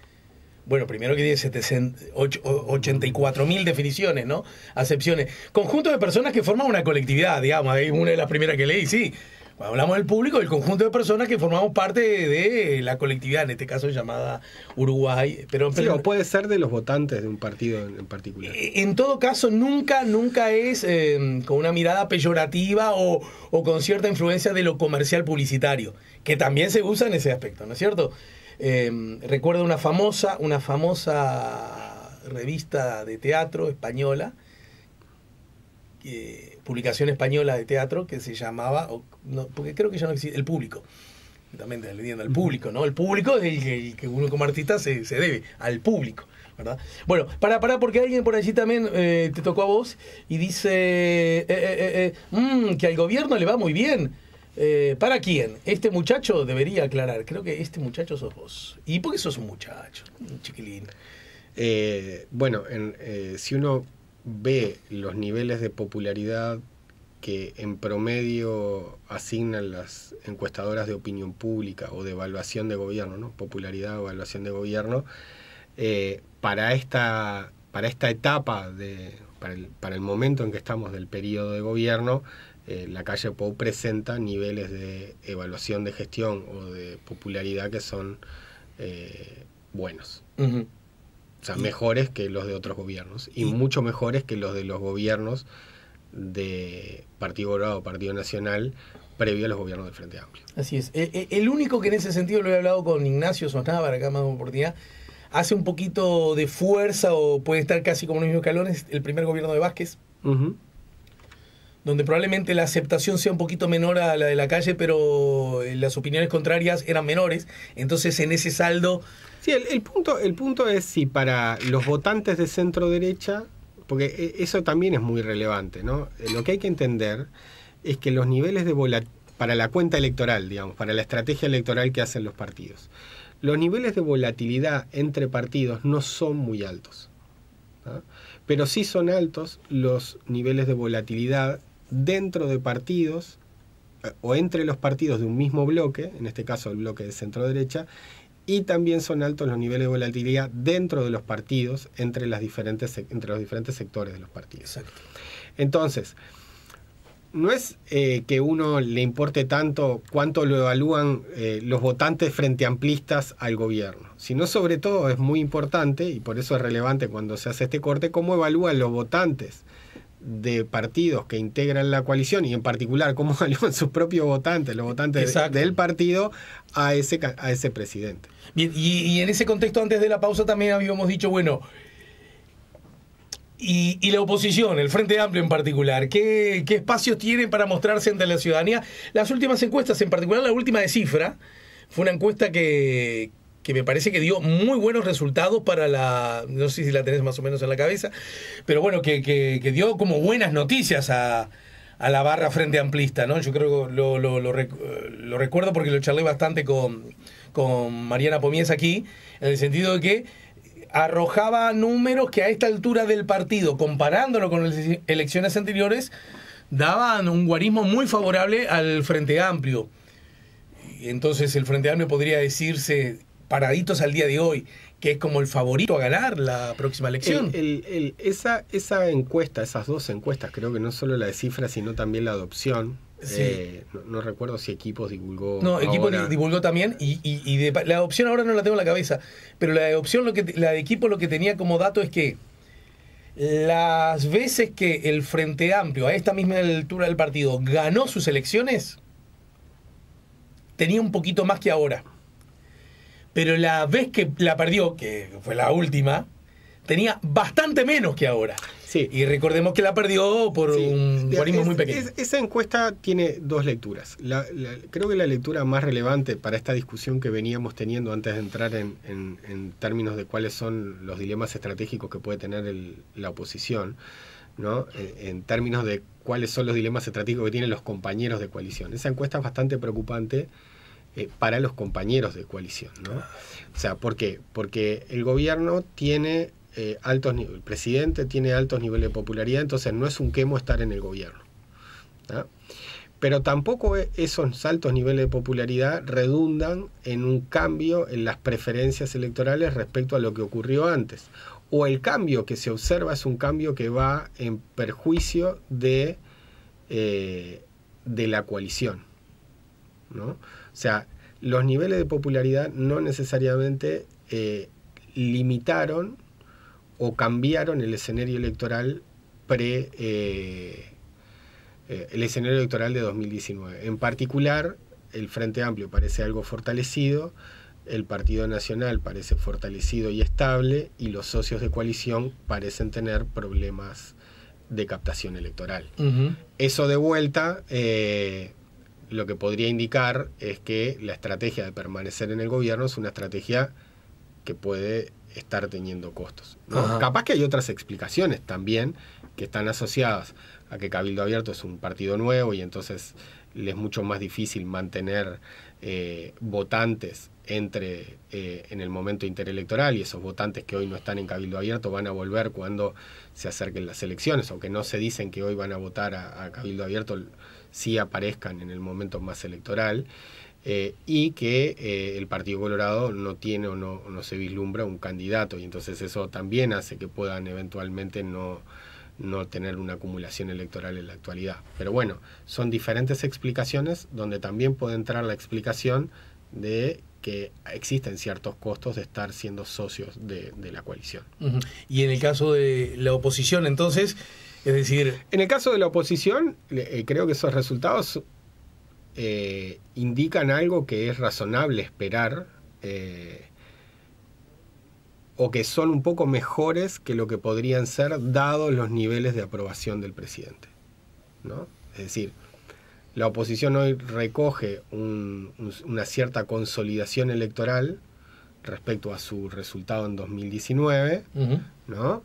Bueno, primero que tiene 84 mil definiciones, ¿no? Acepciones. Conjunto de personas que forman una colectividad, digamos, ahí una de las primeras que leí, sí hablamos del público, el conjunto de personas que formamos parte de, la colectividad, en este caso llamada Uruguay. Pero, puede ser de los votantes de un partido en, particular. Eh, en todo caso, nunca, nunca es em, con una mirada peyorativa o, con cierta influencia de lo comercial publicitario, que también se usa en ese aspecto, ¿no es cierto? Em, recuerdo una famosa, una famosa revista de teatro española que publicación española de teatro que se llamaba, porque creo que ya no existe, El Público. También diendo al público, ¿no? El público es el, que uno como artista se, se debe, al público. ¿verdad? Bueno, para, para, porque alguien por allí también eh, te tocó a vos y dice eh, eh, mm, que al gobierno le va muy bien. ¿Para quién? Este muchacho debería aclarar. Creo que este muchacho sos vos. ¿Y por qué sos un muchacho, un chiquilín? bueno, en, si uno ve los niveles de popularidad que en promedio asignan las encuestadoras de opinión pública o de evaluación de gobierno, ¿no? popularidad o evaluación de gobierno, eh, para, esta, para esta etapa, para, el, momento en que estamos del periodo de gobierno, eh, la calle Pou presenta niveles de evaluación de gestión o de popularidad que son eh, buenos. O sea, mejores que los de otros gobiernos y mucho mejores que los de los gobiernos de Partido o Partido Nacional, previo a los gobiernos del Frente Amplio. Así es. E, e, el, único que en ese sentido lo he hablado con Ignacio Sosnávar, acá más de oportunidad, hace un poquito de fuerza o puede estar casi como los mismos es el primer gobierno de Vázquez, donde probablemente la aceptación sea un poquito menor a la de la calle, pero eh, las opiniones contrarias eran menores. Entonces en ese saldo Sí, el, punto, el punto es si para los votantes de centro derecha, porque e, eso también es muy relevante, ¿no? Eh, lo que hay que entender es que los niveles de volatilidad, para la cuenta electoral, digamos, para la estrategia electoral que hacen los partidos, los niveles de volatilidad entre partidos no son muy altos. Pero sí son altos los niveles de volatilidad dentro de partidos eh, o entre los partidos de un mismo bloque, en este caso el bloque de centro derecha, y también son altos los niveles de volatilidad dentro de los partidos, entre, las diferentes, entre los diferentes sectores de los partidos. Entonces, no es que eh, que uno le importe tanto cuánto lo evalúan eh, los votantes frente amplistas al gobierno, sino sobre todo es muy importante, y por eso es relevante cuando se hace este corte, cómo evalúan los votantes de partidos que integran la coalición y en particular cómo salieron sus propios votantes, los votantes del partido, a ese, a ese presidente. Bien, y, en ese contexto, antes de la pausa también habíamos dicho, bueno, y, la oposición, el Frente Amplio en particular, ¿qué, ¿qué espacios tienen para mostrarse ante la ciudadanía? Las últimas encuestas, en particular la última de cifra, fue una encuesta que, que me parece que dio muy buenos resultados para la, no sé si la tenés más o menos en la cabeza, pero bueno, que, dio como buenas noticias a, la barra frente amplista, ¿no? Yo creo que lo, recuerdo porque lo charlé bastante con, con Mariana Pomies aquí, en el sentido de que arrojaba números que a esta altura del partido, comparándolo con las elecciones anteriores, daban un guarismo muy favorable al Frente Amplio. Entonces el Frente Amplio podría decirse paraditos al día de hoy, que es como el favorito a ganar la próxima elección. esa, esa encuesta, esas dos encuestas, creo que no solo la de cifras, sino también la adopción. Eh, no, recuerdo si Equipos divulgó. No, Equipo divulgó también y, de, la adopción ahora no la tengo en la cabeza, pero la adopción, lo que, la de Equipo lo que tenía como dato es que las veces que el Frente Amplio, a esta misma altura del partido, ganó sus elecciones, tenía un poquito más que ahora pero la vez que la perdió, que fue la última, tenía bastante menos que ahora. Sí. Y recordemos que la perdió por un guarismo muy pequeño. esa encuesta tiene dos lecturas. La, creo que la lectura más relevante para esta discusión que veníamos teniendo antes de entrar en, en, en términos de cuáles son los dilemas estratégicos que puede tener el, la oposición, ¿no? en, términos de cuáles son los dilemas estratégicos que tienen los compañeros de coalición. Esa encuesta es bastante preocupante eh, para los compañeros de coalición. ¿no? O sea, ¿por qué? Porque el gobierno tiene eh, altos niveles, el presidente tiene altos niveles de popularidad, entonces no es un quemo estar en el gobierno. ¿no? Pero tampoco e, esos altos niveles de popularidad redundan en un cambio en las preferencias electorales respecto a lo que ocurrió antes. O el cambio que se observa es un cambio que va en perjuicio de, eh, de la coalición. ¿no? O sea, los niveles de popularidad no necesariamente eh, limitaron o cambiaron el escenario electoral pre eh, eh, el escenario electoral de 2019. En particular, el Frente Amplio parece algo fortalecido, el Partido Nacional parece fortalecido y estable, y los socios de coalición parecen tener problemas de captación electoral. Eso de vuelta lo que podría indicar es que la estrategia de permanecer en el gobierno es una estrategia que puede estar teniendo costos. Capaz que hay otras explicaciones también que están asociadas a que Cabildo Abierto es un partido nuevo y entonces le es mucho más difícil mantener eh, votantes entre eh, en el momento interelectoral y esos votantes que hoy no están en Cabildo Abierto van a volver cuando se acerquen las elecciones, aunque no se dicen que hoy van a votar a Cabildo Abierto, si aparezcan en el momento más electoral. Eh, y que eh, el Partido Colorado no tiene o no, se vislumbra un candidato y entonces eso también hace que puedan eventualmente no, no tener una acumulación electoral en la actualidad. Pero bueno, son diferentes explicaciones donde también puede entrar la explicación de que existen ciertos costos de estar siendo socios de, de la coalición. Y en el caso de la oposición, entonces, es decir... En el caso de la oposición, eh, creo que esos resultados eh, indican algo que es razonable esperar eh, o que son un poco mejores que lo que podrían ser dados los niveles de aprobación del presidente. Es decir, la oposición hoy recoge una cierta consolidación electoral respecto a su resultado en 2019, ¿no?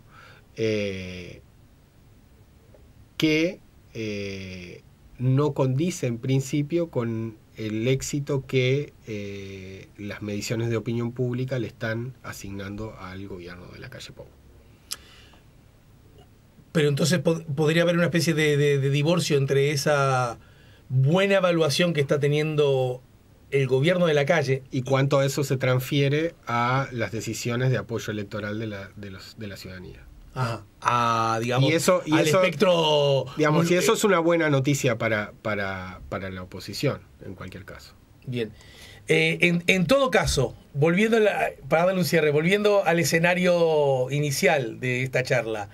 que eh, no condice en principio con el éxito que eh, las mediciones de opinión pública le están asignando al gobierno de la calle Pau. Pero entonces podría haber una especie de, divorcio entre esa buena evaluación que está teniendo el gobierno de la calle. Y cuánto eso se transfiere a las decisiones de apoyo electoral de la ciudadanía a, digamos, y eso, y al espectro... Digamos, y eso es una buena noticia para, para, la oposición, en cualquier caso. Bien. Eh, en, todo caso, volviendo, para darle volviendo al escenario inicial de esta charla,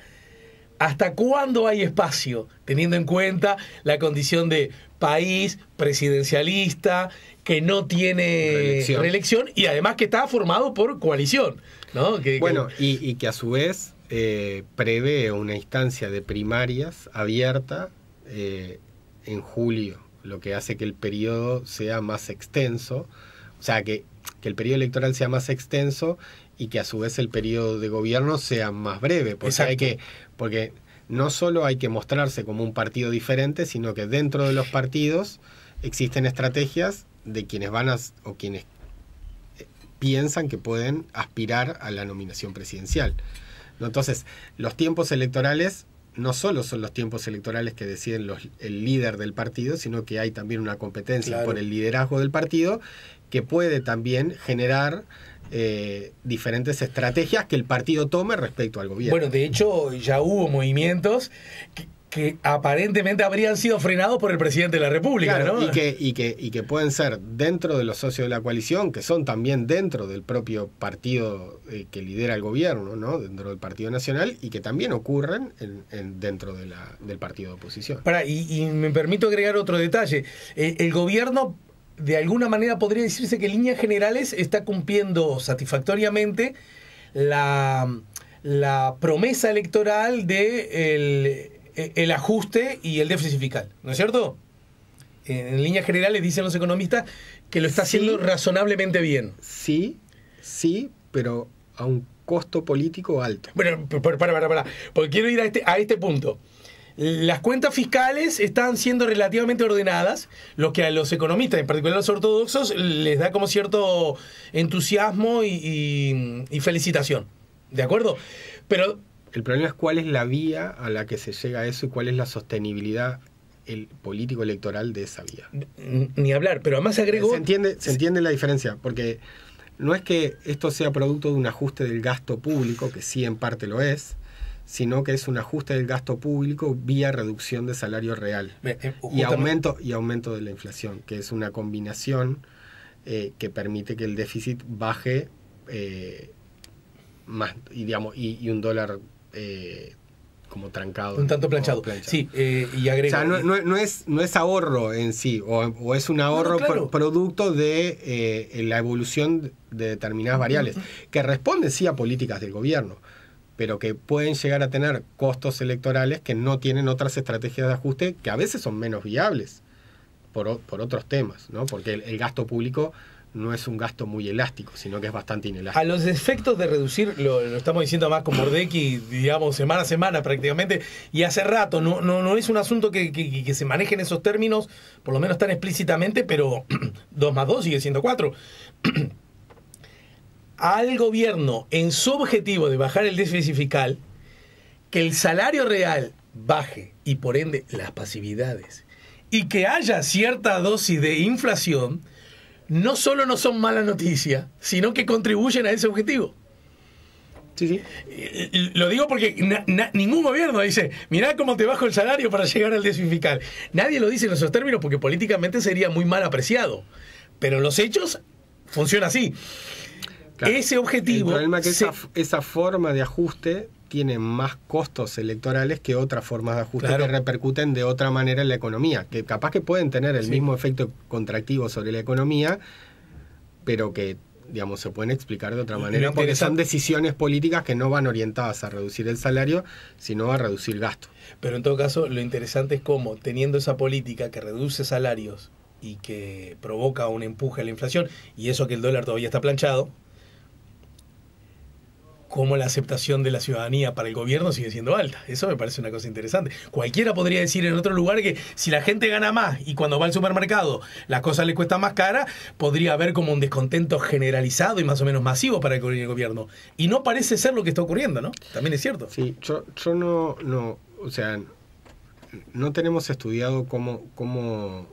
¿hasta cuándo hay espacio, teniendo en cuenta la condición de país presidencialista que no tiene reelección, y además que está formado por coalición? ¿no? bueno, Y, y que a su vez eh, prevé una instancia de primarias abierta eh, en julio, lo que hace que el periodo sea más extenso, o sea, que, el periodo electoral sea más extenso y que a su vez el periodo de gobierno sea más breve, porque hay que... Porque no solo hay que mostrarse como un partido diferente, sino que dentro de los partidos existen estrategias de quienes van o quienes eh, piensan que pueden aspirar a la nominación presidencial. Entonces, los tiempos electorales no solo son los tiempos electorales que deciden los, el líder del partido, sino que hay también una competencia por el liderazgo del partido que puede también generar eh, diferentes estrategias que el partido tome respecto al gobierno. Bueno, de hecho ya hubo movimientos que aparentemente habrían sido frenados por el presidente de la República. ¿no? y, que, y, y que pueden ser dentro de los socios de la coalición, que son también dentro del propio partido eh, que lidera el gobierno, ¿no? dentro del Partido Nacional, y que también ocurren dentro del partido de oposición. Para, y, me permito agregar otro detalle. Eh, el gobierno de alguna manera podría decirse que en líneas generales está cumpliendo satisfactoriamente la, promesa electoral del... Eh, el ajuste y el déficit fiscal, ¿no es cierto? En líneas generales dicen los economistas que lo está haciendo razonablemente bien. Sí, sí, pero a un costo político alto. Bueno, para, para, para, porque quiero ir a este, a este punto. Las cuentas fiscales están siendo relativamente ordenadas, lo que a los economistas, en particular a los ortodoxos, les da como cierto entusiasmo y, y felicitación. ¿De acuerdo? Pero el problema es cuál es la vía a la que se llega a eso y cuál es la sostenibilidad el político electoral de esa vía. Ni hablar, pero además agregó. Se entiende, se entiende la diferencia, porque no es que esto sea producto de un ajuste del gasto público, que sí en parte lo es, sino que es un ajuste del gasto público vía reducción de salario real eh, y aumento y aumento de la inflación, que es una combinación eh, que permite que el déficit baje eh, más y digamos y un dólar eh, como trancado. Un tanto planchado. Sí, eh, y O sea, no, es, no es ahorro en sí, o, es un ahorro producto de eh, la evolución de determinadas variables, que responden sí a políticas del gobierno, pero que pueden llegar a tener costos electorales que no tienen otras estrategias de ajuste que a veces son menos viables por, otros temas, ¿no? Porque el gasto público no es un gasto muy elástico, sino que es bastante inelástico. A los efectos de reducir, lo, estamos diciendo más con mordechai. digamos, semana a semana prácticamente, y hace rato, no, no, es un asunto que, que se maneje en esos términos, por lo menos tan explícitamente, pero 2 más 2 sigue siendo 4. Al gobierno, en su objetivo de bajar el déficit fiscal, que el salario real baje y por ende las pasividades, y que haya cierta dosis de inflación, no solo no son mala noticia, sino que contribuyen a ese objetivo. Sí, sí. Lo digo porque ningún gobierno dice, mirá cómo te bajo el salario para llegar al déficit Nadie lo dice en esos términos porque políticamente sería muy mal apreciado. Pero los hechos Funcionan así. Ese objetivo... El problema que esa, forma de ajuste tienen más costos electorales que otras formas de ajuste que repercuten de otra manera en la economía, que capaz que pueden tener el mismo efecto contractivo sobre la economía, pero que digamos, se pueden explicar de otra manera, porque son decisiones políticas que no van orientadas a reducir el salario, sino a reducir gasto. Pero en todo caso, lo interesante es cómo, teniendo esa política que reduce salarios y que provoca un empuje a la inflación, y eso que el dólar todavía está planchado, cómo la aceptación de la ciudadanía para el gobierno sigue siendo alta. Eso me parece una cosa interesante. Cualquiera podría decir en otro lugar que si la gente gana más y cuando va al supermercado las cosas le cuestan más cara, podría haber como un descontento generalizado y más o menos masivo para el gobierno. Y no parece ser lo que está ocurriendo, ¿no? También es cierto. Sí, yo, yo no, no, o sea, no tenemos estudiado cómo, cómo,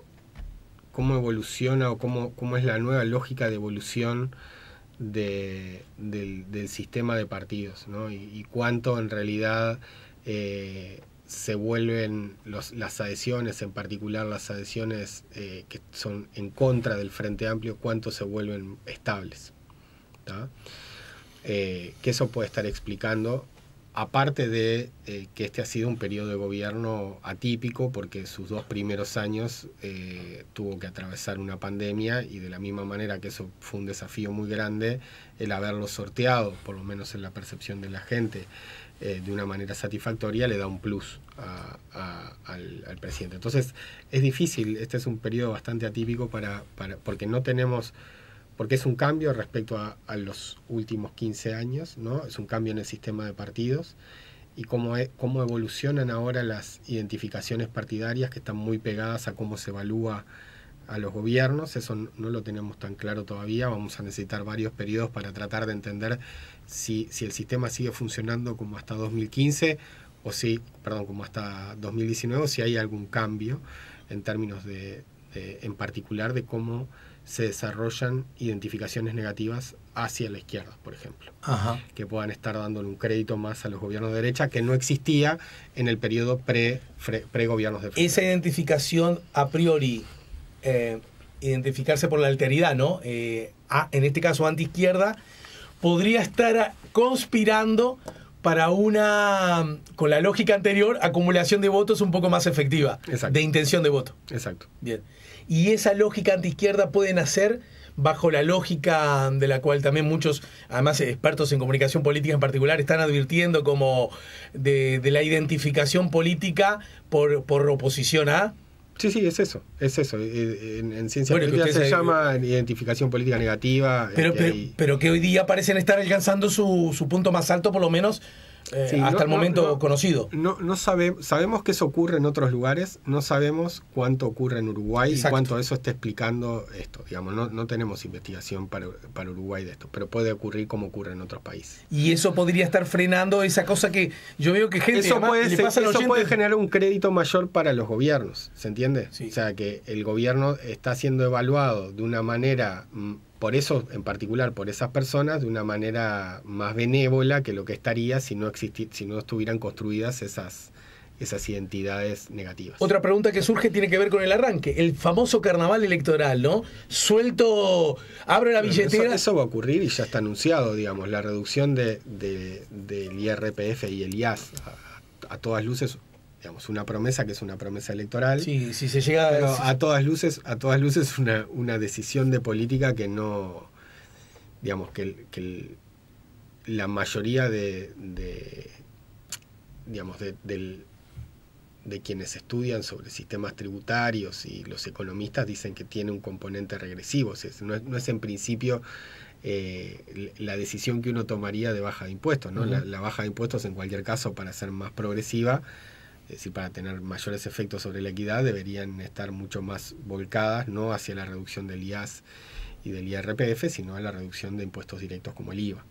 cómo evoluciona o cómo es la nueva lógica de evolución de, del, sistema de partidos, y, cuánto en realidad eh, se vuelven las adhesiones, en particular las adhesiones eh, que son en contra del Frente Amplio, cuánto se vuelven estables. Eh, que eso puede estar explicando aparte de eh, que este ha sido un periodo de gobierno atípico porque sus dos primeros años eh, tuvo que atravesar una pandemia y de la misma manera que eso fue un desafío muy grande, el haberlo sorteado, por lo menos en la percepción de la gente, eh, de una manera satisfactoria, le da un plus al, presidente. Entonces es difícil, este es un periodo bastante atípico para, para porque no tenemos porque es un cambio respecto a, los últimos 15 años, ¿no? es un cambio en el sistema de partidos y cómo, e, cómo evolucionan ahora las identificaciones partidarias que están muy pegadas a cómo se evalúa a los gobiernos, eso no lo tenemos tan claro todavía, vamos a necesitar varios periodos para tratar de entender si, si el sistema sigue funcionando como hasta 2015 o si, perdón, como hasta 2019, si hay algún cambio en términos de en particular de cómo se desarrollan identificaciones negativas hacia la izquierda, por ejemplo, que puedan estar dándole un crédito más a los gobiernos de derecha que no existía en el periodo pre-gobiernos de derecha. de Esa identificación a priori, eh, identificarse por la alteridad, ¿no? Eh, en este caso anti-izquierda, podría estar conspirando para una, con la lógica anterior, acumulación de votos un poco más efectiva, de intención de voto. Exacto. Bien y esa lógica antiizquierda puede nacer bajo la lógica de la cual también muchos, además expertos en comunicación política en particular, están advirtiendo como de, la identificación política por, por oposición a... Sí, sí, es eso, es eso. Eh, eh, en, ciencia política se llama identificación política negativa. Pero que, este, pero, pero que, hoy día parecen estar alcanzando su, su punto más alto, por lo menos eh, hasta el momento conocido. No, no sabe, sabemos que eso ocurre en otros lugares, no sabemos cuánto ocurre en Uruguay y cuánto eso está explicando esto. Digamos, no, tenemos investigación para, Uruguay de esto, pero puede ocurrir como ocurre en otros países. Y eso podría estar frenando esa cosa que yo veo que gente. Eso, puede, generar un crédito mayor para los gobiernos, ¿se entiende? O sea, que el gobierno está siendo evaluado de una manera mm, por eso, en particular por esas personas, de una manera más benévola que lo que estaría si no, si no estuvieran construidas esas, esas identidades negativas. Otra pregunta que surge tiene que ver con el arranque, el famoso carnaval electoral, ¿no? Suelto, abro la billetera. Eso, va a ocurrir y ya está anunciado, digamos, la reducción de, del IRPF y el IAS a todas luces una promesa que es una promesa electoral. Sí, si se llega a todas luces, a todas luces una, decisión de política que no, digamos, que, que la mayoría de, digamos, de, quienes estudian sobre sistemas tributarios y los economistas dicen que tiene un componente regresivo, no, es, en principio eh, la decisión que uno tomaría de baja de impuestos. la, baja de impuestos, en cualquier caso, para ser más progresiva, es decir, para tener mayores efectos sobre la equidad, deberían estar mucho más volcadas, no hacia la reducción del IAS y del IRPF, sino a la reducción de impuestos directos como el IVA.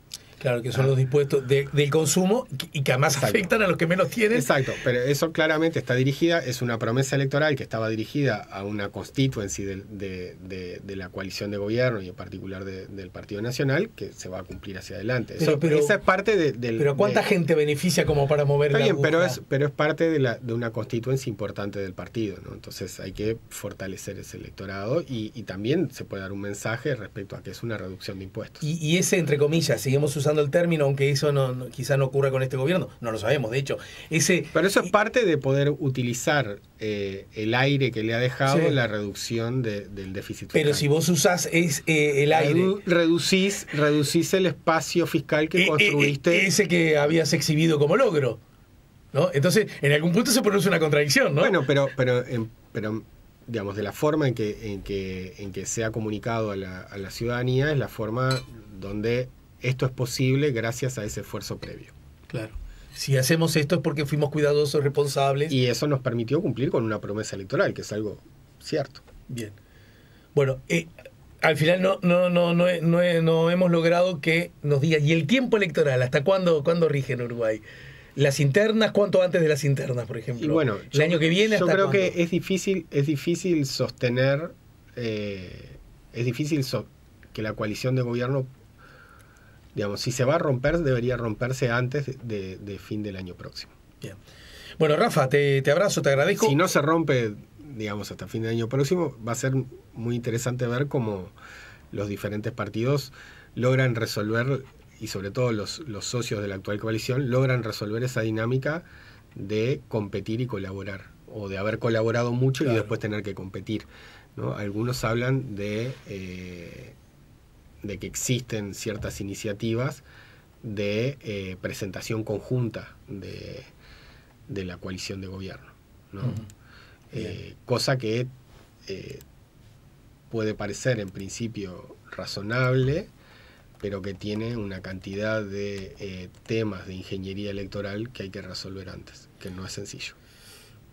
Claro, que son ah. los impuestos del consumo y que además afectan a los que menos tienen. Exacto, pero eso claramente está dirigida, es una promesa electoral que estaba dirigida a una constituency de, la coalición de gobierno y en particular del Partido Nacional que se va a cumplir hacia adelante. Pero, es parte del... Pero ¿cuánta gente beneficia como para mover está la bien, pero es, pero es parte de, la, de una constituency importante del partido, ¿no? Entonces hay que fortalecer ese electorado y, también se puede dar un mensaje respecto a que es una reducción de impuestos. y ese, entre comillas, seguimos usando el término, aunque eso no, no, no ocurra con este gobierno, no lo sabemos, de hecho. Ese, Pero eso es parte de poder utilizar eh, el aire que le ha dejado la reducción del déficit fiscal. Pero si vos usás es, eh, el aire... Reducís, reducís, el espacio fiscal que eh, construiste. ese que habías exhibido como logro. ¿no? Entonces, en algún punto se produce una contradicción, ¿no? Bueno, pero, pero, pero digamos, de la forma en que, en que, se ha comunicado a la, a la ciudadanía, es la forma donde esto es posible gracias a ese esfuerzo previo. Claro. Si hacemos esto es porque fuimos cuidadosos, responsables. Y eso nos permitió cumplir con una promesa electoral, que es algo cierto. Bien. Bueno, eh, al final no, no, no, no, hemos logrado que nos diga, ¿y el tiempo electoral? ¿Hasta cuándo, cuándo rige en Uruguay? Las internas, ¿cuánto antes de las internas, por ejemplo? bueno, el año que viene. Yo creo que es difícil, es difícil sostener, eh, es difícil que la coalición de gobierno Digamos, si se va a romper, debería romperse antes de, fin del año próximo. Bien. Bueno, Rafa, te, abrazo, te agradezco. Si no se rompe, digamos, hasta fin del año próximo, va a ser muy interesante ver cómo los diferentes partidos logran resolver, y sobre todo los, los socios de la actual coalición, logran resolver esa dinámica de competir y colaborar, o de haber colaborado mucho y después tener que competir. ¿no? Algunos hablan de eh, de que existen ciertas iniciativas de eh, presentación conjunta de, la coalición de gobierno. Eh, cosa que eh, puede parecer en principio razonable, pero que tiene una cantidad de temas de ingeniería electoral que hay que resolver antes, que no es sencillo.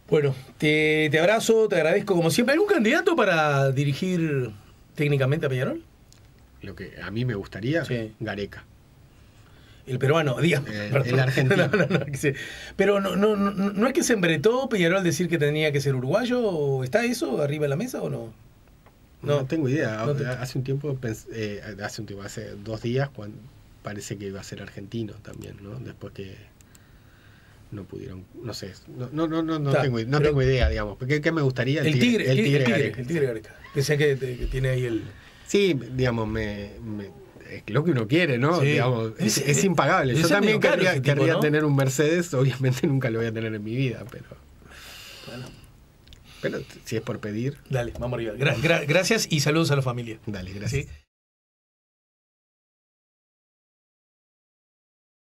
Bueno, te, te abrazo, te agradezco como siempre. ¿Algún candidato para dirigir técnicamente a Peñarol? lo que a mí me gustaría, Gareca. El peruano, dígame. Eh, el, argentino. No, no, no, pero no, no, no, es que se embretó Peñarol al decir que tenía que ser uruguayo. ¿Está eso arriba de la mesa o no? No, tengo idea. Hace un tiempo, eh, hace un tiempo, hace dos días, parece que iba a ser argentino también, ¿no? Después que no pudieron, no sé, no, no, no, no, tengo, no tengo idea, digamos. ¿Qué, qué me gustaría? El, tigre, el tigre, el tigre, Gareca. Pensé que tiene ahí el Sí, digamos, me, es lo que uno quiere, ¿no? Digamos, es, impagable. Yo también querría, tener un Mercedes, obviamente nunca lo voy a tener en mi vida, pero. Bueno. Pero si es por pedir. Dale, vamos arriba. gracias y saludos a la familia. Dale, gracias.